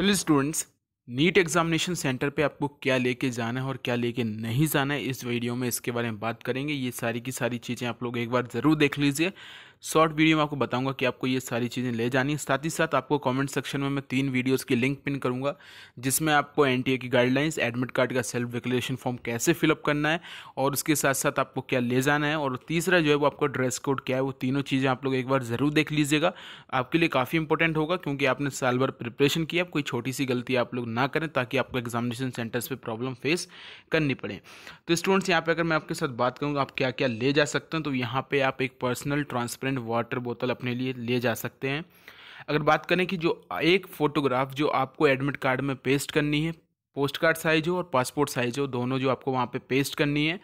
hello students NEET examination centre पे आपको क्या लेके जाना है और क्या लेके नहीं जाना है इस वीडियो में इसके बारे में बात करेंगे ये सारी की सारी चीज़ें आप लोग एक बार ज़रूर देख लीजिए शॉर्ट वीडियो में आपको बताऊंगा कि आपको ये सारी चीज़ें ले जानी है साथ ही साथ आपको कमेंट सेक्शन में मैं तीन वीडियोस की लिंक पिन करूंगा जिसमें आपको एन की गाइडलाइंस एडमिट कार्ड का सेल्फ डिक्लेरेशन फॉर्म कैसे फिलअप करना है और उसके साथ साथ आपको क्या ले जाना है और तीसरा जो है वो आपका ड्रेस कोड क्या है वो तीनों चीज़ें आप लोग एक बार ज़रूर देख लीजिएगा आपके लिए काफ़ी इंपॉर्टेंट होगा क्योंकि आपने साल भर प्रिपरेशन किया कोई छोटी सी गलती आप लोग ना करें ताकि आपको एग्जामिनेशन सेंटर्स पर प्रॉब्लम फेस करनी पड़े तो स्टूडेंट्स यहाँ पर अगर मैं आपके साथ बात करूँगा आप क्या क्या ले जा सकते हैं तो यहाँ पर आप एक पर्सनल ट्रांसपेरेंट एंड वाटर बोतल अपने लिए ले जा सकते हैं अगर बात करें कि जो एक फ़ोटोग्राफ जो आपको एडमिट कार्ड में पेस्ट करनी है पोस्ट कार्ड साइज़ हो और पासपोर्ट साइज़ हो दोनों जो आपको वहाँ पे पेस्ट करनी है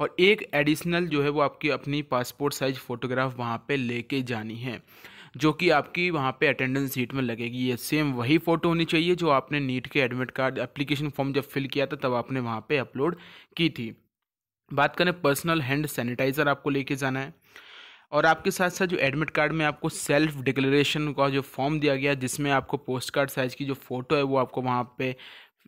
और एक एडिशनल जो है वो आपकी अपनी पासपोर्ट साइज़ फ़ोटोग्राफ वहाँ पे लेके जानी है जो कि आपकी वहाँ पे अटेंडेंस सीट में लगेगी ये सेम वही फ़ोटो होनी चाहिए जो आपने नीट के एडमिट कार्ड एप्लीकेशन फॉर्म जब फिल किया था तब आपने वहाँ पर अपलोड की थी बात करें पर्सनल हैंड सैनिटाइज़र आपको लेके जाना है और आपके साथ साथ जो एडमिट कार्ड में आपको सेल्फ डिक्लेरेशन का जो फॉर्म दिया गया जिसमें आपको पोस्ट कार्ड साइज़ की जो फ़ोटो है वो आपको वहाँ पे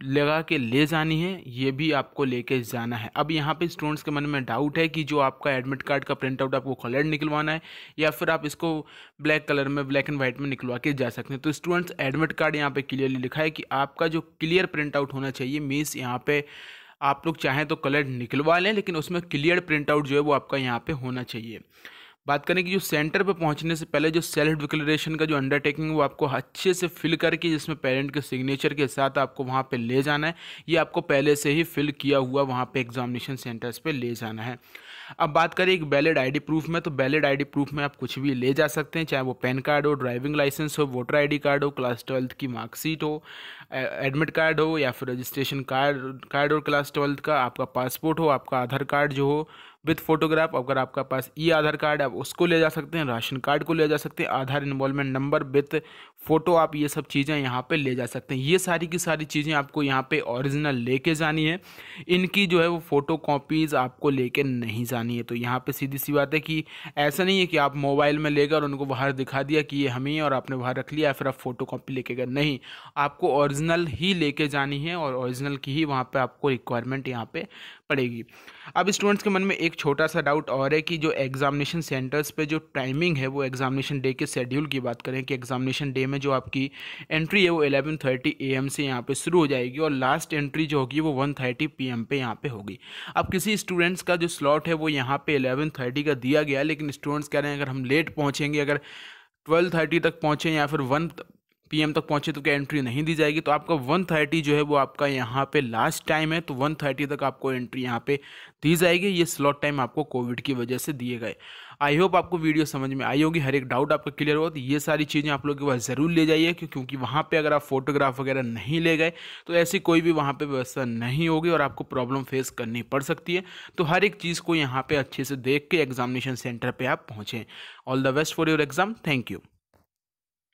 लगा के ले जानी है ये भी आपको लेके जाना है अब यहाँ पे स्टूडेंट्स के मन में डाउट है कि जो आपका एडमिट कार्ड का प्रिंट आउट आपको कलर्ड निकलवाना है या फिर आप इसको ब्लैक कलर में ब्लैक एंड वाइट में निकलवा के जा सकते हैं तो स्टूडेंट्स एडमिट कार्ड यहाँ पर क्लियरली लिखा है कि आपका जो क्लियर प्रिंट आउट होना चाहिए मीन्स यहाँ पर आप लोग चाहें तो कलर निकलवा लें लेकिन उसमें क्लियर प्रिंट आउट जो है वो आपका यहाँ पर होना चाहिए बात करें कि जो सेंटर पर पहुंचने से पहले जो सेल्फ डिक्लेरेशन का जो अंडरटेकिंग वो आपको अच्छे से फिल करके जिसमें पेरेंट के सिग्नेचर के साथ आपको वहाँ पे ले जाना है ये आपको पहले से ही फिल किया हुआ वहाँ पे एग्जामिनेशन सेंटर्स पे ले जाना है अब बात करें एक वैलिड आईडी प्रूफ में तो वैलिड आईडी प्रूफ में आप कुछ भी ले जा सकते हैं चाहे वो पैन कार्ड हो ड्राइविंग लाइसेंस हो वोटर आईडी कार्ड हो क्लास ट्वेल्थ की मार्कशीट हो एडमिट कार्ड हो या फिर रजिस्ट्रेशन कार्ड कार्ड और क्लास ट्वेल्थ का आपका पासपोर्ट हो आपका आधार कार्ड जो हो विथ फोटोग्राफ अगर आपका पास ई आधार कार्ड है आप उसको ले जा सकते हैं राशन कार्ड को ले जा सकते हैं Aadhaar enrolment number with photo आप ये सब चीज़ें यहाँ पे ले जा सकते हैं ये सारी की सारी चीज़ें आपको यहाँ पे ओरिजिनल लेके जानी है इनकी जो है वो फ़ोटो कॉपीज़ आपको लेके नहीं जानी है तो यहाँ पे सीधी सी बात है कि ऐसा नहीं है कि आप मोबाइल में लेकर उनको बाहर दिखा दिया कि ये हमें और आपने बाहर रख लिया फिर आप फ़ोटो कॉपी लेके गए नहीं आपको ऑरिजिनल ही लेके जानी है और ओरिजिनल की ही वहाँ पर आपको रिक्वायरमेंट यहाँ पर पड़ेगी अब स्टूडेंट्स के मन में एक छोटा सा डाउट और है कि जो एग्जामिनेशन सेंटर्स पे जो टाइमिंग है वो एग्जामिनेशन डे के शेड्यूल की बात करें कि एग्जामिनेशन डे में जो आपकी एंट्री है वो एलेवन थर्टी ए एम से यहाँ पे शुरू हो जाएगी और लास्ट एंट्री जो होगी वो वन थर्टी पी एम पे यहाँ पे होगी अब किसी स्टूडेंट्स का जो स्लॉट है वो यहाँ पे एलेवन थर्टी का दिया गया लेकिन स्टूडेंट्स कह रहे हैं अगर हम लेट पहुँचेंगे अगर ट्वेल्व थर्टी तक पहुँचें या फिर वन पीएम तक पहुंचे तो क्या एंट्री नहीं दी जाएगी तो आपका वन थर्टी जो है वो आपका यहाँ पे लास्ट टाइम है तो वन थर्टी तक आपको एंट्री यहाँ पे दी जाएगी ये स्लॉट टाइम आपको कोविड की वजह से दिए गए आई होप आपको वीडियो समझ में आई होगी हर एक डाउट आपका क्लियर हुआ तो ये सारी चीज़ें आप लोग के पास ज़रूर ले जाइए क्योंकि वहाँ पर अगर आप फोटोग्राफ वगैरह नहीं ले गए तो ऐसी कोई भी वहाँ पर व्यवस्था नहीं होगी और आपको प्रॉब्लम फेस करनी पड़ सकती है तो हर एक चीज़ को यहाँ पर अच्छे से देख के एग्जामिनेशन सेंटर पर आप पहुँचें all the best for your exam thank you